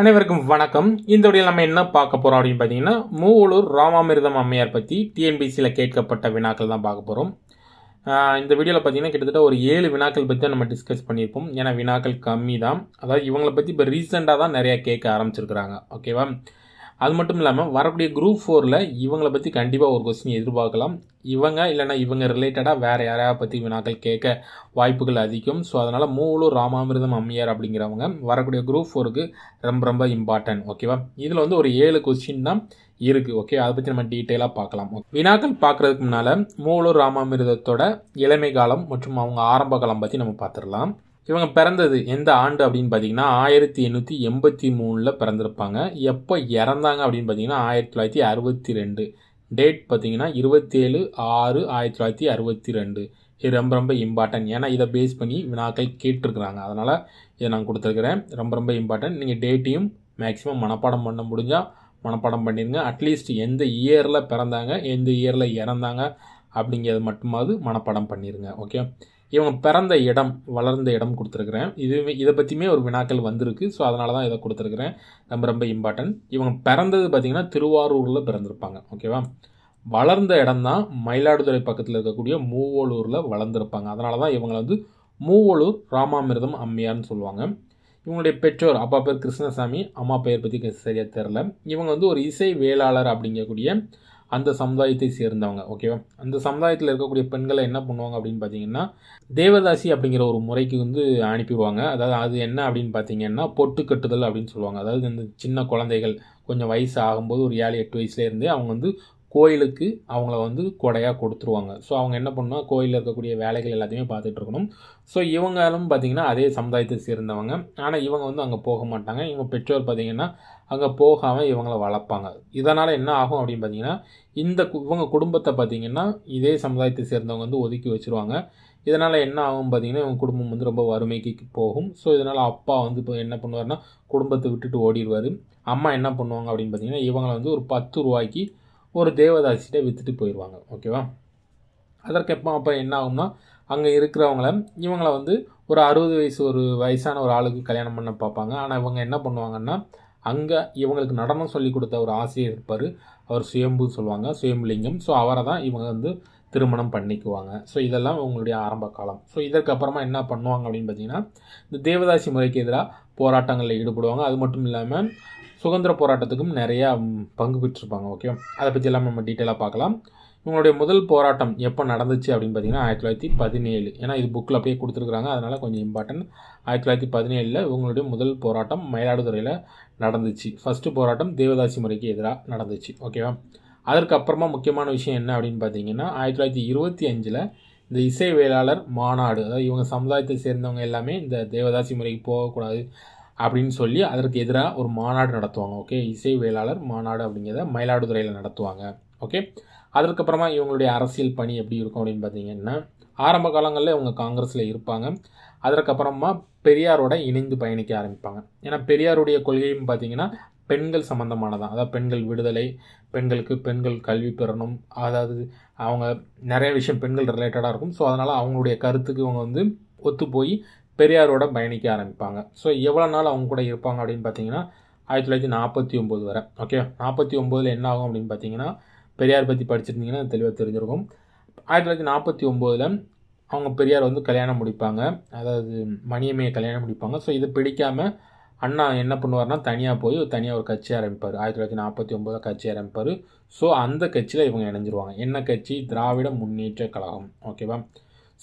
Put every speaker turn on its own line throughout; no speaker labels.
அனைவருக்கும் வணக்கம் இந்த வழியில் நம்ம என்ன பார்க்க போகிறோம் அப்படின்னு பார்த்தீங்கன்னா மூவலூர் ராமாமிர்தம் அம்மையார் பற்றி டிஎன்பிசியில் கேட்கப்பட்ட வினாக்கள் தான் பார்க்க போகிறோம் இந்த வீடியோவில் பார்த்தீங்கன்னா கிட்டத்தட்ட ஒரு ஏழு வினாக்கள் பற்றி தான் நம்ம டிஸ்கஸ் பண்ணியிருப்போம் ஏன்னா வினாக்கள் கம்மி தான் அதாவது இவங்களை பற்றி இப்போ ரீசெண்டாக தான் நிறையா கேட்க ஆரம்பிச்சிருக்கிறாங்க ஓகேவா அது மட்டும் இல்லாமல் வரக்கூடிய குரூப் ஃபோரில் இவங்களை பற்றி கண்டிப்பாக ஒரு கொஸ்டின் எதிர்பார்க்கலாம் இவங்க இல்லைனா இவங்க ரிலேட்டடாக வேறு யாரையா பற்றி வினாக்கள் கேட்க வாய்ப்புகள் அதிகம் ஸோ அதனால் மூலு ராமாமிரதம் அம்மையார் அப்படிங்கிறவங்க வரக்கூடிய குரூப் ஃபோருக்கு ரொம்ப ரொம்ப இம்பார்ட்டன்ட் ஓகேவா இதில் வந்து ஒரு ஏழு கொஸ்டின் தான் இருக்குது ஓகே அதை பற்றி நம்ம டீட்டெயிலாக பார்க்கலாம் வினாக்கள் பார்க்குறதுக்கு முன்னால் மூலூர் ராமாமிரதத்தோட இளமை காலம் மற்றும் அவங்க ஆரம்ப காலம் பற்றி நம்ம பார்த்துடலாம் இவங்க பிறந்தது எந்த ஆண்டு அப்படின்னு பார்த்தீங்கன்னா ஆயிரத்தி எண்ணூற்றி எண்பத்தி மூணில் பிறந்திருப்பாங்க எப்போ இறந்தாங்க அப்படின்னு பார்த்தீங்கன்னா ஆயிரத்தி தொள்ளாயிரத்தி அறுபத்தி ரெண்டு டேட் பார்த்தீங்கன்னா இருபத்தேழு ஆறு ஆயிரத்தி தொள்ளாயிரத்தி அறுபத்தி ரெண்டு இது ரொம்ப ரொம்ப இம்பார்ட்டன்ட் ஏன்னா இதை பேஸ் பண்ணி வினாக்கள் கேட்டிருக்கிறாங்க அதனால் இதை நான் கொடுத்துருக்குறேன் ரொம்ப ரொம்ப இம்பார்ட்டன்ட் நீங்கள் டேட்டையும் மேக்ஸிமம் மனப்பாடம் பண்ண முடிஞ்சால் மனப்பாடம் பண்ணிடுங்க அட்லீஸ்ட் எந்த இயரில் பிறந்தாங்க எந்த இயரில் இறந்தாங்க அப்படிங்கிறது மட்டுமாவது மனப்பாடம் பண்ணிடுங்க ஓகே இவங்க பிறந்த இடம் வளர்ந்த இடம் கொடுத்துருக்குறேன் இது இதை பற்றியுமே ஒரு வினாக்கள் வந்திருக்கு ஸோ அதனால தான் இதை கொடுத்துருக்குறேன் ரொம்ப ரொம்ப இம்பார்ட்டன்ட் இவங்க பிறந்தது பார்த்திங்கன்னா திருவாரூரில் பிறந்திருப்பாங்க ஓகேவா வளர்ந்த இடம் தான் மயிலாடுதுறை பக்கத்தில் இருக்கக்கூடிய மூவலூரில் வளர்ந்துருப்பாங்க அதனால தான் இவங்களை வந்து மூவலூர் ராமாமிர்தம் அம்மையார்னு சொல்லுவாங்க இவங்களுடைய பெற்றோர் அப்பா பேர் கிருஷ்ணசாமி அம்மா பெயர் பற்றி சரியாக தெரில இவங்க வந்து ஒரு இசை வேளாளர் அப்படிங்கக்கூடிய அந்த சமுதாயத்தை சேர்ந்தவங்க ஓகேவா அந்த சமுதாயத்தில் இருக்கக்கூடிய பெண்களை என்ன பண்ணுவாங்க அப்படின்னு பார்த்தீங்கன்னா தேவதாசி அப்படிங்கிற ஒரு முறைக்கு வந்து அனுப்பிடுவாங்க அதாவது அது என்ன அப்படின்னு பார்த்தீங்கன்னா பொட்டு கட்டுதல் அப்படின்னு சொல்லுவாங்க அதாவது இந்த சின்ன குழந்தைகள் கொஞ்சம் வயசு ஆகும்போது ஒரு ஏழு எட்டு வயசுலேருந்தே அவங்க வந்து கோயிலுக்கு அவங்கள வந்து கொடையாக கொடுத்துருவாங்க ஸோ அவங்க என்ன பண்ணால் கோயிலில் இருக்கக்கூடிய வேலைகள் எல்லாத்தையுமே பார்த்துட்டு இருக்கணும் ஸோ இவங்களும் பார்த்திங்கன்னா அதே சமுதாயத்தை சேர்ந்தவங்க ஆனால் இவங்க வந்து அங்கே போக மாட்டாங்க இவங்க பெற்றோர் பார்த்திங்கன்னா அங்கே போகாமல் இவங்கள வளர்ப்பாங்க இதனால் என்ன ஆகும் அப்படின்னு பார்த்தீங்கன்னா இந்த இவங்க குடும்பத்தை பார்த்திங்கன்னா இதே சமுதாயத்தை சேர்ந்தவங்க வந்து ஒதுக்கி வச்சுருவாங்க இதனால் என்ன ஆகும் பார்த்திங்கன்னா இவங்க குடும்பம் வந்து ரொம்ப வறுமைக்கு போகும் ஸோ இதனால் அப்பா வந்து இப்போ என்ன பண்ணுவார்னா குடும்பத்தை விட்டுட்டு ஓடிடுவார் அம்மா என்ன பண்ணுவாங்க அப்படின்னு பார்த்திங்கன்னா இவங்களை வந்து ஒரு பத்து ரூபாய்க்கு ஒரு தேவதாசிகிட்ட விற்றுட்டு போயிடுவாங்க ஓகேவா எப்போ அப்போ என்ன ஆகும்னா அங்கே இருக்கிறவங்கள இவங்களை வந்து ஒரு அறுபது வயசு ஒரு வயசான ஒரு ஆளுக்கு கல்யாணம் பண்ண பார்ப்பாங்க ஆனால் இவங்க என்ன பண்ணுவாங்கன்னா அங்கே இவங்களுக்கு நடனம் சொல்லி கொடுத்த ஒரு ஆசிரியர் இருப்பார் அவர் சுயம்பு சொல்லுவாங்க சுயம்புலிங்கம் ஸோ அவரை தான் இவங்க வந்து திருமணம் பண்ணிக்குவாங்க ஸோ இதெல்லாம் அவங்களுடைய ஆரம்ப காலம் ஸோ இதற்கப்புறமா என்ன பண்ணுவாங்க அப்படின்னு பார்த்தீங்கன்னா இந்த தேவதாசி முறைக்கு எதிராக போராட்டங்களில் ஈடுபடுவாங்க அது மட்டும் இல்லாமல் சுதந்திர போராட்டத்துக்கும் நிறையா பங்கு பெற்றிருப்பாங்க ஓகே அதை பற்றி எல்லாம் நம்ம டீட்டெயிலாக பார்க்கலாம் இவங்களுடைய முதல் போராட்டம் எப்போ நடந்துச்சு அப்படின்னு பார்த்தீங்கன்னா ஆயிரத்தி தொள்ளாயிரத்தி பதினேழு ஏன்னா இது புக்கில் அப்படியே கொடுத்துருக்குறாங்க அதனால் கொஞ்சம் இம்பார்ட்டன்ட் ஆயிரத்தி தொள்ளாயிரத்தி பதினேழில் இவங்களுடைய முதல் போராட்டம் மயிலாடுதுறையில் நடந்துச்சு ஃபஸ்ட்டு போராட்டம் தேவதாசி முறைக்கு எதிராக நடந்துச்சு ஓகேவா அதற்கப்புறமா முக்கியமான விஷயம் என்ன அப்படின்னு பார்த்தீங்கன்னா ஆயிரத்தி தொள்ளாயிரத்தி இருபத்தி அஞ்சில் இந்த இசை வேளாளர் மாநாடு அதாவது இவங்க சமுதாயத்தை சேர்ந்தவங்க எல்லாமே இந்த தேவதாசி முறைக்கு போகக்கூடாது அப்படின்னு சொல்லி அதற்கு எதிராக ஒரு மாநாடு நடத்துவாங்க ஓகே இசை வேளாளர் மாநாடு அப்படிங்கிறத மயிலாடுதுறையில் நடத்துவாங்க ஓகே அதற்கப்புறமா இவங்களுடைய அரசியல் பணி எப்படி இருக்கும் அப்படின்னு பார்த்தீங்கன்னா ஆரம்ப காலங்களில் இவங்க காங்கிரஸில் இருப்பாங்க அதற்கப்புறமா பெரியாரோட இணைந்து பயணிக்க ஆரம்பிப்பாங்க ஏன்னா பெரியாருடைய கொள்கையும் பார்த்திங்கன்னா பெண்கள் சம்மந்தமானதான் அதாவது பெண்கள் விடுதலை பெண்களுக்கு பெண்கள் கல்வி பெறணும் அதாவது அவங்க நிறைய விஷயம் பெண்கள் ரிலேட்டடாக இருக்கும் ஸோ அதனால் அவங்களுடைய கருத்துக்கு இவங்க வந்து ஒத்து போய் பெரியாரோட பயணிக்க ஆரம்பிப்பாங்க ஸோ எவ்வளோ நாள் அவங்க கூட இருப்பாங்க அப்படின்னு பார்த்தீங்கன்னா ஆயிரத்தி தொள்ளாயிரத்தி நாற்பத்தி ஒம்பது வரை ஓகே நாற்பத்தி ஒம்போதில் என்ன ஆகும் அப்படின்னு பார்த்தீங்கன்னா பெரியார் பற்றி படிச்சிருந்தீங்கன்னா தெளிவாக தெரிஞ்சிருக்கும் ஆயிரத்தி தொள்ளாயிரத்தி நாற்பத்தி ஒம்போதில் அவங்க பெரியார் வந்து கல்யாணம் முடிப்பாங்க அதாவது மணியம்மையை கல்யாணம் முடிப்பாங்க ஸோ இதை பிடிக்காமல் அண்ணா என்ன பண்ணுவார்னா தனியாக போய் தனியாக ஒரு கட்சி ஆரம்பிப்பார் ஆயிரத்தி தொள்ளாயிரத்தி நாற்பத்தி ஒம்போதில் கட்சி ஆரம்பிப்பார் ஸோ அந்த கட்சியில் இவங்க இணைஞ்சிருவாங்க என்ன கட்சி திராவிட முன்னேற்ற கழகம் ஓகேவா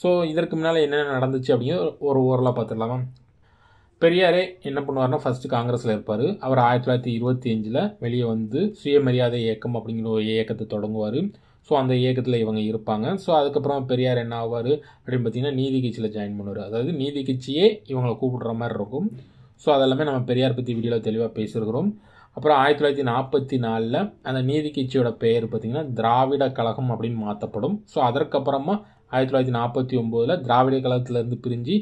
ஸோ இதற்கு முன்னால் என்னென்ன நடந்துச்சு அப்படிங்கிறது ஒரு ஓரளவு பார்த்துடலாமா பெரியாரே என்ன பண்ணுவார்னா ஃபர்ஸ்ட் காங்கிரஸில் இருப்பார் அவர் ஆயிரத்தி தொள்ளாயிரத்தி இருபத்தி அஞ்சில் வெளியே வந்து சுயமரியாதை இயக்கம் அப்படிங்கிற ஒரு இயக்கத்தை தொடங்குவார் ஸோ அந்த இயக்கத்தில் இவங்க இருப்பாங்க ஸோ அதுக்கப்புறம் பெரியார் என்ன ஆவார் அப்படின்னு பார்த்தீங்கன்னா நீதி கட்சியில் ஜாயின் பண்ணுவார் அதாவது நீதி கட்சியே இவங்களை கூப்பிடுற மாதிரி இருக்கும் ஸோ அதெல்லாமே நம்ம பெரியார் பற்றி வீடியோவில் தெளிவாக பேசியிருக்கிறோம் அப்புறம் ஆயிரத்தி தொள்ளாயிரத்தி நாற்பத்தி நாலில் அந்த நீதி கட்சியோட பெயர் பார்த்திங்கன்னா திராவிட கழகம் அப்படின்னு மாற்றப்படும் ஸோ அதற்கப்புறமா ஆயிரத்தி தொள்ளாயிரத்தி நாற்பத்தி ஒம்போதில் திராவிட கழகத்திலேருந்து பிரிஞ்சு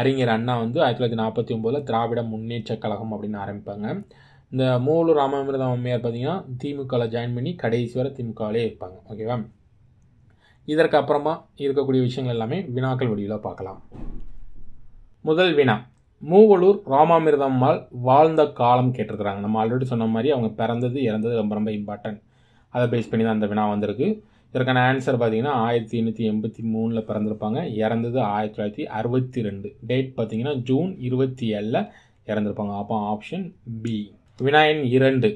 அறிஞர் அண்ணா வந்து ஆயிரத்தி தொள்ளாயிரத்தி நாற்பத்தி ஒம்போதில் திராவிட முன்னேற்ற கழகம் அப்படின்னு ஆரம்பிப்பாங்க இந்த மூலூர் ராமாமிரதம் அம்மையார் பார்த்திங்கன்னா திமுகவில் ஜாயின் பண்ணி கடைசி வரை திமுகவிலே இருப்பாங்க ஓகேவா இதற்கு அப்புறமா இருக்கக்கூடிய விஷயங்கள் எல்லாமே வினாக்கள் வடிவில் பார்க்கலாம் முதல் வினா மூவலூர் ராமாமிரதம்மாள் வாழ்ந்த காலம் கேட்டிருக்கிறாங்க நம்ம ஆல்ரெடி சொன்ன மாதிரி அவங்க பிறந்தது இறந்தது ரொம்ப ரொம்ப இம்பார்ட்டன்ட் அதை பேஸ் பண்ணி தான் அந்த வினா வந்திருக்கு இதற்கான ஆன்சர் பார்த்தீங்கன்னா ஆயிரத்தி எண்ணூற்றி எண்பத்தி மூணில் பிறந்திருப்பாங்க இறந்தது ஆயிரத்தி தொள்ளாயிரத்தி அறுபத்தி ரெண்டு டேட் பார்த்தீங்கன்னா ஜூன் இருபத்தி ஏழில் இறந்திருப்பாங்க அப்போ ஆப்ஷன் பி விநாயகன் இரண்டு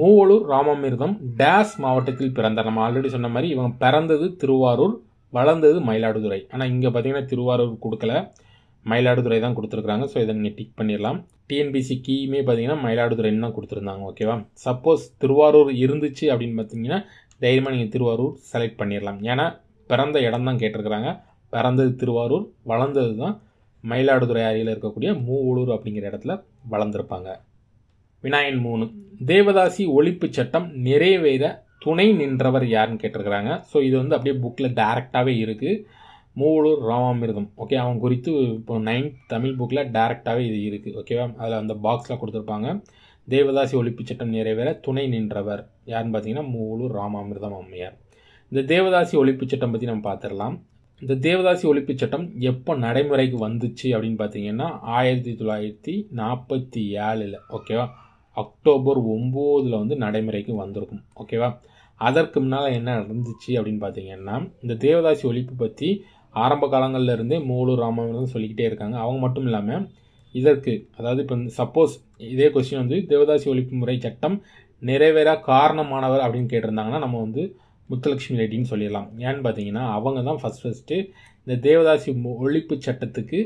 மூவலூர் ராமமிர்தம் டேஸ் மாவட்டத்தில் பிறந்தார் நம்ம ஆல்ரெடி சொன்ன மாதிரி இவங்க பிறந்தது திருவாரூர் வளர்ந்தது மயிலாடுதுறை ஆனால் இங்கே பார்த்தீங்கன்னா திருவாரூர் கொடுக்கல மயிலாடுதுறை தான் கொடுத்துருக்குறாங்க ஸோ இதை நீங்கள் டிக் பண்ணிடலாம் டிஎன்பிசி கீமே பார்த்தீங்கன்னா மயிலாடுதுறைன்னு தான் கொடுத்துருந்தாங்க ஓகேவா சப்போஸ் திருவாரூர் இருந்துச்சு அப்படின்னு பார்த்தீங்கன்னா தைரியமாக நீங்கள் திருவாரூர் செலக்ட் பண்ணிடலாம் ஏன்னா பிறந்த இடம் தான் கேட்டிருக்கிறாங்க பிறந்தது திருவாரூர் வளர்ந்தது தான் மயிலாடுதுறை அருகில் இருக்கக்கூடிய மூவலூர் அப்படிங்கிற இடத்துல வளர்ந்துருப்பாங்க விநாயகன் மூணு தேவதாசி ஒழிப்பு சட்டம் நிறைவேற துணை நின்றவர் யாருன்னு கேட்டிருக்கிறாங்க ஸோ இது வந்து அப்படியே புக்கில் டேரெக்டாகவே இருக்குது மூவலூர் ராமாமிர்தம் ஓகே அவன் குறித்து இப்போ நைன்த் தமிழ் புக்கில் டேரெக்டாகவே இது இருக்குது ஓகேவா அதில் அந்த பாக்ஸில் கொடுத்துருப்பாங்க தேவதாசி ஒழிப்பு சட்டம் நிறைவேற துணை நின்றவர் யாருன்னு பார்த்தீங்கன்னா மூலூர் ராமாமிர்தம் அம்மையார் இந்த தேவதாசி ஒழிப்பு சட்டம் பற்றி நம்ம பார்த்துடலாம் இந்த தேவதாசி ஒழிப்பு சட்டம் எப்போ நடைமுறைக்கு வந்துச்சு அப்படின்னு பார்த்தீங்கன்னா ஆயிரத்தி தொள்ளாயிரத்தி நாற்பத்தி ஏழில் ஓகேவா அக்டோபர் ஒம்போதில் வந்து நடைமுறைக்கு வந்திருக்கும் ஓகேவா அதற்கு முன்னால் என்ன நடந்துச்சு அப்படின்னு பார்த்தீங்கன்னா இந்த தேவதாசி ஒழிப்பு பற்றி ஆரம்ப காலங்களில் இருந்தே மூலூர் ராமாமிர்தம் சொல்லிக்கிட்டே இருக்காங்க அவங்க மட்டும் இல்லாமல் இதற்கு அதாவது இப்போ சப்போஸ் இதே கொஸ்டின் வந்து தேவதாசி ஒழிப்பு முறை சட்டம் நிறைவேற காரணமானவர் அப்படின்னு கேட்டிருந்தாங்கன்னா நம்ம வந்து முத்துலட்சுமி ரெட்டின்னு சொல்லிடலாம் ஏன்னு பார்த்தீங்கன்னா அவங்க தான் ஃபஸ்ட் ஃபஸ்ட்டு இந்த தேவதாசி ஒழிப்பு சட்டத்துக்கு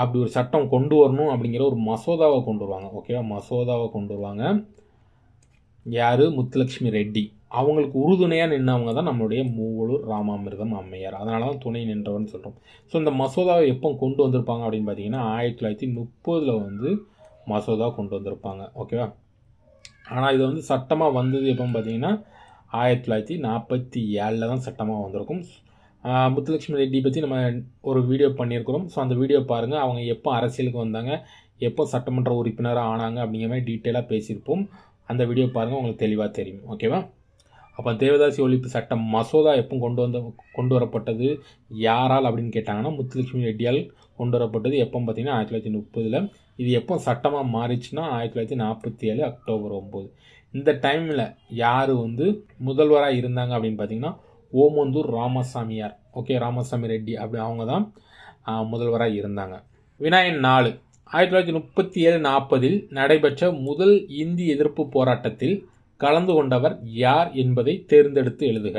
அப்படி ஒரு சட்டம் கொண்டு வரணும் அப்படிங்கிற ஒரு மசோதாவை கொண்டு வருவாங்க ஓகேவா மசோதாவை கொண்டு வருவாங்க யார் முத்துலக்ஷ்மி ரெட்டி அவங்களுக்கு உறுதுணையாக நின்றவங்க தான் நம்மளுடைய மூவலூர் ராமாமிர்தம் அம்மையார் அதனால தான் துணை நின்றவன் சொல்கிறோம் ஸோ இந்த மசோதாவை எப்போ கொண்டு வந்திருப்பாங்க அப்படின்னு பார்த்தீங்கன்னா ஆயிரத்தி தொள்ளாயிரத்தி முப்பதில் வந்து மசோதா கொண்டு வந்திருப்பாங்க ஓகேவா ஆனால் இது வந்து சட்டமாக வந்தது எப்போன்னு பார்த்தீங்கன்னா ஆயிரத்தி தொள்ளாயிரத்தி நாற்பத்தி ஏழில் தான் சட்டமாக வந்திருக்கும் முத்துலட்சுமி ரெட்டி பற்றி நம்ம ஒரு வீடியோ பண்ணியிருக்கிறோம் ஸோ அந்த வீடியோ பாருங்கள் அவங்க எப்போ அரசியலுக்கு வந்தாங்க எப்போ சட்டமன்ற உறுப்பினராக ஆனாங்க அப்படிங்கிற மாதிரி டீட்டெயிலாக பேசியிருப்போம் அந்த வீடியோ பாருங்கள் உங்களுக்கு தெளிவாக தெரியும் ஓகேவா அப்போ தேவதாசி ஒழிப்பு சட்டம் மசோதா எப்போ கொண்டு வந்த கொண்டு வரப்பட்டது யாரால் அப்படின்னு கேட்டாங்கன்னா முத்துலட்சுமி ரெட்டியால் கொண்டு வரப்பட்டது எப்போ பார்த்தீங்கன்னா ஆயிரத்தி தொள்ளாயிரத்தி முப்பதில் இது எப்போ சட்டமாக மாறிச்சுன்னா ஆயிரத்தி தொள்ளாயிரத்தி நாற்பத்தி ஏழு அக்டோபர் ஒம்பது இந்த டைமில் யார் வந்து முதல்வராக இருந்தாங்க அப்படின்னு பார்த்தீங்கன்னா ஓமந்தூர் ராமசாமியார் ஓகே ராமசாமி ரெட்டி அப்படி அவங்க தான் முதல்வராக இருந்தாங்க விநாயகன் நாலு ஆயிரத்தி தொள்ளாயிரத்தி முப்பத்தி ஏழு நாற்பதில் நடைபெற்ற முதல் இந்தி எதிர்ப்பு போராட்டத்தில் கலந்து கொண்டவர் யார் என்பதை தேர்ந்தெடுத்து எழுதுக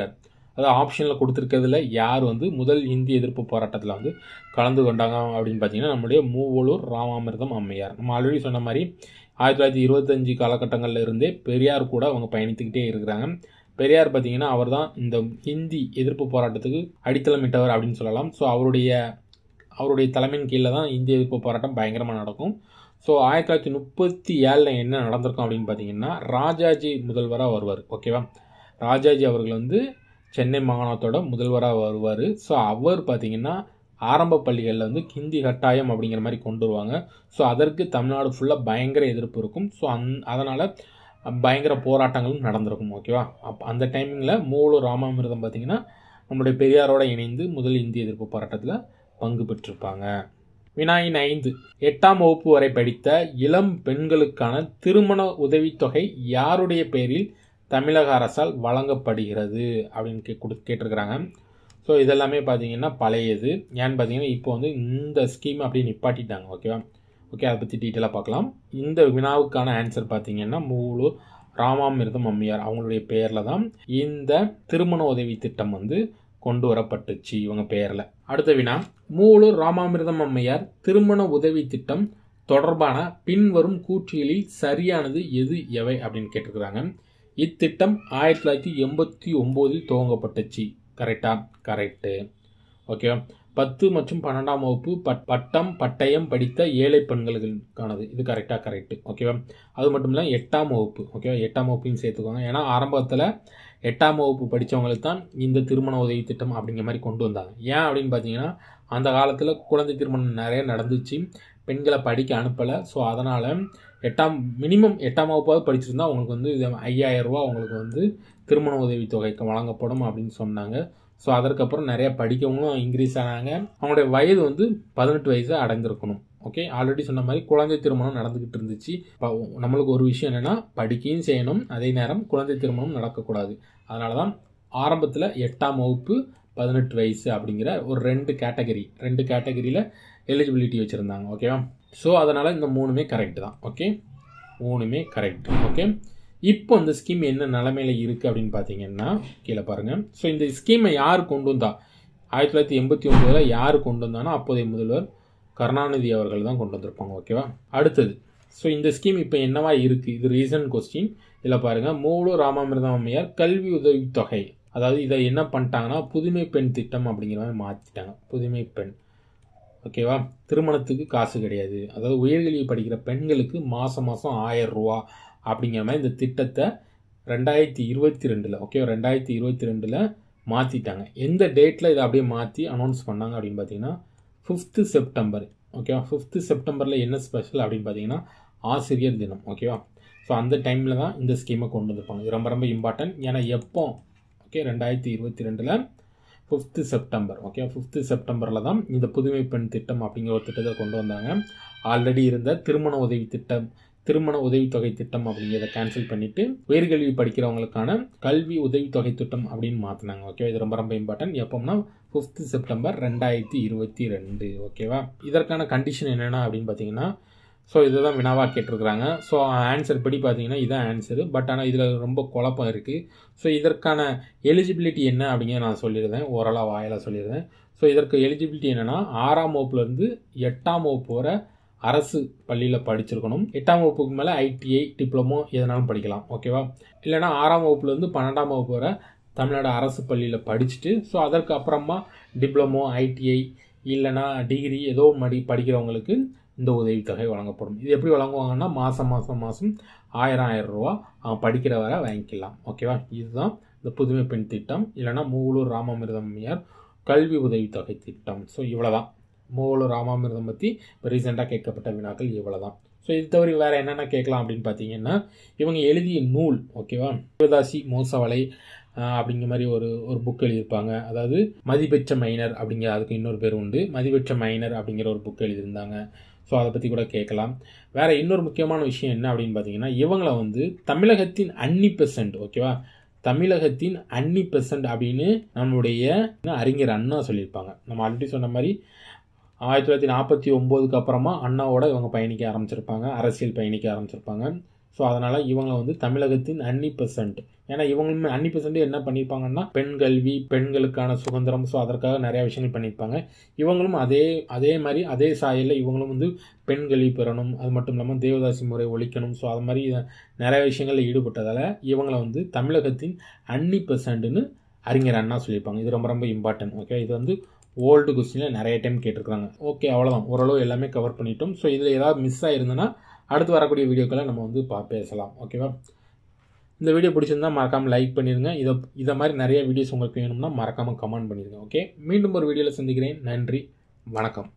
அதாவது ஆப்ஷனில் கொடுத்துருக்கிறதுல யார் வந்து முதல் இந்தி எதிர்ப்பு போராட்டத்தில் வந்து கலந்து கொண்டாங்க அப்படின்னு பார்த்தீங்கன்னா நம்முடைய மூவலூர் ராமாமிர்தம் அம்மையார் நம்ம ஆல்ரெடி சொன்ன மாதிரி ஆயிரத்தி தொள்ளாயிரத்தி இருபத்தஞ்சு காலகட்டங்களில் இருந்தே பெரியார் கூட அவங்க பயணித்துக்கிட்டே இருக்கிறாங்க பெரியார் பார்த்தீங்கன்னா அவர் தான் இந்த ஹிந்தி எதிர்ப்பு போராட்டத்துக்கு அடித்தளமிட்டவர் அப்படின்னு சொல்லலாம் ஸோ அவருடைய அவருடைய தலைமையின் கீழே தான் இந்திய எதிர்ப்பு போராட்டம் பயங்கரமாக நடக்கும் ஸோ ஆயிரத்தி தொள்ளாயிரத்தி முப்பத்தி ஏழில் என்ன நடந்திருக்கும் அப்படின்னு பார்த்தீங்கன்னா ராஜாஜி முதல்வராக வருவார் ஓகேவா ராஜாஜி அவர்கள் வந்து சென்னை மாகாணத்தோட முதல்வராக வருவார் ஸோ அவர் பார்த்திங்கன்னா ஆரம்ப பள்ளிகளில் வந்து ஹிந்தி கட்டாயம் அப்படிங்கிற மாதிரி கொண்டு வருவாங்க ஸோ அதற்கு தமிழ்நாடு ஃபுல்லாக பயங்கர எதிர்ப்பு இருக்கும் ஸோ அந் அதனால் பயங்கர போராட்டங்களும் நடந்திருக்கும் ஓகேவா அப் அந்த டைமிங்கில் மூலு ராமாமிர்தம் பார்த்திங்கன்னா நம்முடைய பெரியாரோடு இணைந்து முதல் இந்திய எதிர்ப்பு போராட்டத்தில் பங்கு பெற்றிருப்பாங்க வினாயின் ஐந்து எட்டாம் வகுப்பு வரை படித்த இளம் பெண்களுக்கான திருமண உதவித்தொகை யாருடைய பெயரில் தமிழக அரசால் வழங்கப்படுகிறது அப்படின்னு கொடு கேட்டிருக்கிறாங்க ஸோ இதெல்லாமே பார்த்தீங்கன்னா பழையது ஏன்னு பார்த்தீங்கன்னா இப்போ வந்து இந்த ஸ்கீம் அப்படியே நிப்பாட்டிட்டாங்க ஓகேவா ஓகே அதை பற்றி டீட்டெயிலாக பார்க்கலாம் இந்த வினாவுக்கான ஆன்சர் பார்த்தீங்கன்னா மூலு ராமாமிர்தம் அம்மையார் அவங்களுடைய பெயரில் தான் இந்த திருமண உதவி திட்டம் வந்து கொண்டு வரப்பட்டுச்சு இவங்க பெயரில் அடுத்த வினா மூலூர் ராமாமிர்தம் அம்மையார் திருமண உதவி திட்டம் தொடர்பான பின்வரும் கூற்றியலில் சரியானது எது எவை அப்படின்னு கேட்டிருக்கிறாங்க இத்திட்டம் ஆயிரத்தி தொள்ளாயிரத்தி எண்பத்தி ஒம்போதில் துவங்கப்பட்டுச்சு கரெக்டா கரெக்டு ஓகேவா பத்து மற்றும் பன்னெண்டாம் வகுப்பு பட் பட்டம் பட்டயம் படித்த ஏழை பெண்களுக்கானது இது கரெக்டாக கரெக்டு ஓகேவா அது மட்டும் இல்லை எட்டாம் வகுப்பு ஓகேவா எட்டாம் வகுப்பையும் சேர்த்துக்கோங்க ஏன்னா ஆரம்பத்தில் எட்டாம் வகுப்பு படித்தவங்களுக்கு தான் இந்த திருமண உதவி திட்டம் அப்படிங்கிற மாதிரி கொண்டு வந்தாங்க ஏன் அப்படின்னு பார்த்தீங்கன்னா அந்த காலத்தில் குழந்தை திருமணம் நிறைய நடந்துச்சு பெண்களை படிக்க அனுப்பலை ஸோ அதனால் எட்டாம் மினிமம் எட்டாம் வகுப்பாவது படிச்சிருந்தா அவங்களுக்கு வந்து இது ரூபா அவங்களுக்கு வந்து திருமண தொகைக்கு வழங்கப்படும் அப்படின்னு சொன்னாங்க ஸோ அதற்கப்புறம் நிறையா படிக்கவங்களும் இன்க்ரீஸ் ஆனாங்க அவங்களுடைய வயது வந்து பதினெட்டு வயசு அடைந்திருக்கணும் ஓகே ஆல்ரெடி சொன்ன மாதிரி குழந்தை திருமணம் நடந்துக்கிட்டு இருந்துச்சு இப்போ நம்மளுக்கு ஒரு விஷயம் என்னென்னா படிக்கையும் செய்யணும் அதே நேரம் குழந்தை திருமணம் நடக்கக்கூடாது அதனால தான் ஆரம்பத்தில் எட்டாம் வகுப்பு பதினெட்டு வயசு அப்படிங்கிற ஒரு ரெண்டு கேட்டகரி ரெண்டு கேட்டகரியில் எலிஜிபிலிட்டி வச்சுருந்தாங்க ஓகேவா ஸோ அதனால் இந்த மூணுமே கரெக்டு தான் ஓகே மூணுமே கரெக்ட் ஓகே இப்போ இந்த ஸ்கீம் என்ன நிலமையில இருக்குது அப்படின்னு பார்த்தீங்கன்னா கீழே பாருங்கள் ஸோ இந்த ஸ்கீமை யார் கொண்டு வந்தா ஆயிரத்தி தொள்ளாயிரத்தி எண்பத்தி ஒன்பதில் யார் கொண்டு வந்தானோ அப்போதைய முதல்வர் கருணாநிதி அவர்கள் தான் கொண்டு வந்திருப்பாங்க ஓகேவா அடுத்தது ஸோ இந்த ஸ்கீம் இப்போ என்னவா இருக்குது இது ரீசன் கொஸ்டின் இதில் பாருங்கள் மூலு ராமாமிர்தம் அம்மையார் கல்வி உதவித்தொகை அதாவது இதை என்ன பண்ணிட்டாங்கன்னா புதுமை பெண் திட்டம் அப்படிங்கிற மாதிரி மாற்றிட்டாங்க புதுமை பெண் ஓகேவா திருமணத்துக்கு காசு கிடையாது அதாவது உயர்கல்வி படிக்கிற பெண்களுக்கு மாதம் மாதம் ஆயிரம் ரூபா அப்படிங்கிற மாதிரி இந்த திட்டத்தை ரெண்டாயிரத்தி இருபத்தி ரெண்டில் ஓகேவா ரெண்டாயிரத்தி இருபத்தி ரெண்டில் மாற்றிட்டாங்க எந்த டேட்டில் இதை அப்படியே மாற்றி அனௌன்ஸ் பண்ணாங்க அப்படின்னு பார்த்தீங்கன்னா ஃபிஃப்த்து செப்டம்பர் ஓகேவா ஃபிஃப்த்து செப்டம்பரில் என்ன ஸ்பெஷல் அப்படின்னு பார்த்தீங்கன்னா ஆசிரியர் தினம் ஓகேவா ஸோ அந்த டைமில் தான் இந்த ஸ்கீமை கொண்டு வந்துருப்பாங்க இது ரொம்ப ரொம்ப இம்பார்ட்டன்ட் ஏன்னா எப்போ ஓகே ரெண்டாயிரத்தி இருபத்தி ரெண்டில் ஃபிஃப்த்து செப்டம்பர் ஓகே ஃபிஃப்த்து செப்டம்பரில் தான் இந்த புதுமை பெண் திட்டம் அப்படிங்கிற ஒரு திட்டத்தை கொண்டு வந்தாங்க ஆல்ரெடி இருந்த திருமண உதவி திட்டம் திருமண உதவித்தொகை திட்டம் அப்படிங்கிறத கேன்சல் பண்ணிவிட்டு உயர்கல்வி படிக்கிறவங்களுக்கான கல்வி உதவித்தொகை திட்டம் அப்படின்னு மாற்றினாங்க ஓகேவா இது ரொம்ப ரொம்ப இம்பார்ட்டன்ட் எப்போம்னா ஃபிஃப்த்து செப்டம்பர் ரெண்டாயிரத்தி இருபத்தி ரெண்டு ஓகேவா இதற்கான கண்டிஷன் என்னென்னா அப்படின்னு பார்த்தீங்கன்னா ஸோ இதை தான் வினாவாக கேட்டிருக்கிறாங்க ஸோ ஆன்சர் படி பார்த்தீங்கன்னா இதுதான் ஆன்சரு பட் ஆனால் இதில் ரொம்ப குழப்பம் இருக்குது ஸோ இதற்கான எலிஜிபிலிட்டி என்ன அப்படிங்கிறத நான் சொல்லியிருந்தேன் ஓரளவு வாயிலாக சொல்லியிருந்தேன் ஸோ இதற்கு எலிஜிபிலிட்டி என்னென்னா ஆறாம் வகுப்புலேருந்து எட்டாம் வகுப்பு வரை அரசு பள்ளியில் படிச்சிருக்கணும் எட்டாம் வகுப்புக்கு மேலே ஐடிஐ டிப்ளமோ எதனாலும் படிக்கலாம் ஓகேவா இல்லைனா ஆறாம் வகுப்புலேருந்து பன்னெண்டாம் வகுப்பு வர தமிழ்நாடு அரசு பள்ளியில் படிச்சுட்டு ஸோ அதற்கு அப்புறமா டிப்ளமோ ஐடிஐ இல்லைனா டிகிரி ஏதோ மடி படிக்கிறவங்களுக்கு இந்த உதவித்தொகை வழங்கப்படும் இது எப்படி வழங்குவாங்கன்னா மாதம் மாதம் மாதம் ஆயிரம் ஆயிரம் ரூபா அவன் படிக்கிற வரை வாங்கிக்கலாம் ஓகேவா இதுதான் இந்த புதுமை பெண் திட்டம் இல்லைனா மூலூர் ராமமிர்தமையார் கல்வி உதவித்தொகை திட்டம் ஸோ இவ்வளோதான் மூல ராமாமிரதம் பற்றி இப்போ ரீசெண்டாக கேட்கப்பட்ட வினாக்கள் இவ்வளோ தான் ஸோ இது தவிர வேறு என்னென்ன கேட்கலாம் அப்படின்னு பார்த்தீங்கன்னா இவங்க எழுதிய நூல் ஓகேவா சிவதாசி மோசவலை அப்படிங்கிற மாதிரி ஒரு ஒரு புக் எழுதியிருப்பாங்க அதாவது மதிபெற்ற மைனர் அப்படிங்கிற அதுக்கு இன்னொரு பேர் உண்டு மதிபெற்ற மைனர் அப்படிங்கிற ஒரு புக் எழுதியிருந்தாங்க ஸோ அதை பற்றி கூட கேட்கலாம் வேறு இன்னொரு முக்கியமான விஷயம் என்ன அப்படின்னு பார்த்தீங்கன்னா இவங்களை வந்து தமிழகத்தின் அன்னி பெர்சன்ட் ஓகேவா தமிழகத்தின் அன்னி பெர்சன்ட் அப்படின்னு நம்மளுடைய அறிஞர் அண்ணா சொல்லியிருப்பாங்க நம்ம ஆல்ரெடி சொன்ன மாதிரி ஆயிரத்தி தொள்ளாயிரத்தி நாற்பத்தி ஒம்போதுக்கு அப்புறமா அண்ணாவோட இவங்க பயணிக்க ஆரம்பிச்சிருப்பாங்க அரசியல் பயணிக்க ஆரம்பிச்சிருப்பாங்க ஸோ அதனால் இவங்களை வந்து தமிழகத்தின் அன்னி பெர்சன்ட் ஏன்னா இவங்களுமே அன்னி பெர்சன்ட் என்ன பண்ணியிருப்பாங்கன்னா பெண் கல்வி பெண்களுக்கான சுதந்திரம் ஸோ அதற்காக நிறையா விஷயங்கள் பண்ணியிருப்பாங்க இவங்களும் அதே அதே மாதிரி அதே சாயலில் இவங்களும் வந்து பெண் கல்வி பெறணும் அது மட்டும் இல்லாமல் தேவதாசி முறை ஒழிக்கணும் ஸோ அது மாதிரி நிறைய விஷயங்களில் ஈடுபட்டதால் இவங்களை வந்து தமிழகத்தின் அன்னி பெர்சன்ட்னு அறிஞர் அண்ணா சொல்லியிருப்பாங்க இது ரொம்ப ரொம்ப இம்பார்ட்டன்ட் ஓகே இது வந்து ஓல்டு கொஸ்டினில் நிறைய டைம் கேட்டிருக்காங்க ஓகே அவ்வளோதான் ஓரளவு எல்லாமே கவர் பண்ணிட்டோம் ஸோ இதில் ஏதாவது மிஸ் ஆகிருந்தனா அடுத்து வரக்கூடிய வீடியோக்களை நம்ம வந்து பா பேசலாம் ஓகேவா இந்த வீடியோ பிடிச்சிருந்தா மறக்காமல் லைக் பண்ணிடுங்க இதை இதை மாதிரி நிறைய வீடியோஸ் உங்களுக்கு வேணும்னா மறக்காமல் கமெண்ட் பண்ணிடுங்க ஓகே மீண்டும் ஒரு வீடியோவில் சந்திக்கிறேன் நன்றி வணக்கம்